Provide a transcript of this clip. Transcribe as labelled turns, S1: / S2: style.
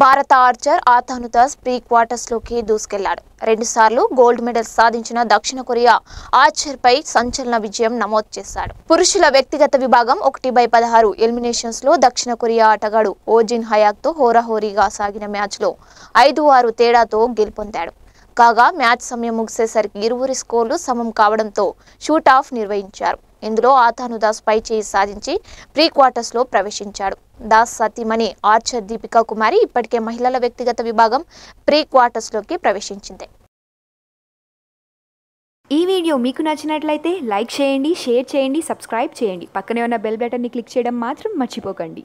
S1: భారత archer Atanu Das pre క్వార్టర్స్లోకి దూసుకెళ్లాడు రెండుసార్లు గోల్డ్ మెడల్ సాధించిన దక్షిణ కొరియా ఆర్చర్పై సంచలన విజయం నమోదు చేశాడు పురుషుల వ్యక్తిగత విభాగం ఒకటి బై పదహారు ఎలిమినేషన్స్లో దక్షిణ కొరియా ఆటగాడు ఓజిన్ హయాక్తో హోరాహోరీగా సాగిన మ్యాచ్లో ఐదు ఆరు తేడాతో గెలుపొందాడు కాగా మ్యాచ్ సమయం ముగిసేసరికి ఇరువురి స్కోర్లు సమం కావడంతో షూట్ ఆఫ్ నిర్వహించారు ఇందులో ఆతాను దాస్ పై చేయి సాధించి ప్రీ క్వార్టర్స్లో ప్రవేశించాడు దాస్ సతీమణి ఆర్చర్ దీపికా కుమారి ఇప్పటికే మహిళల వ్యక్తిగత విభాగం ప్రీ క్వార్టర్స్లోకి ప్రవేశించింది
S2: ఈ వీడియో మీకు నచ్చినట్లయితే లైక్ చేయండి షేర్ చేయండి సబ్స్క్రైబ్ చేయండి పక్కనే ఉన్న బెల్ బటన్ని క్లిక్ చేయడం మాత్రం మర్చిపోకండి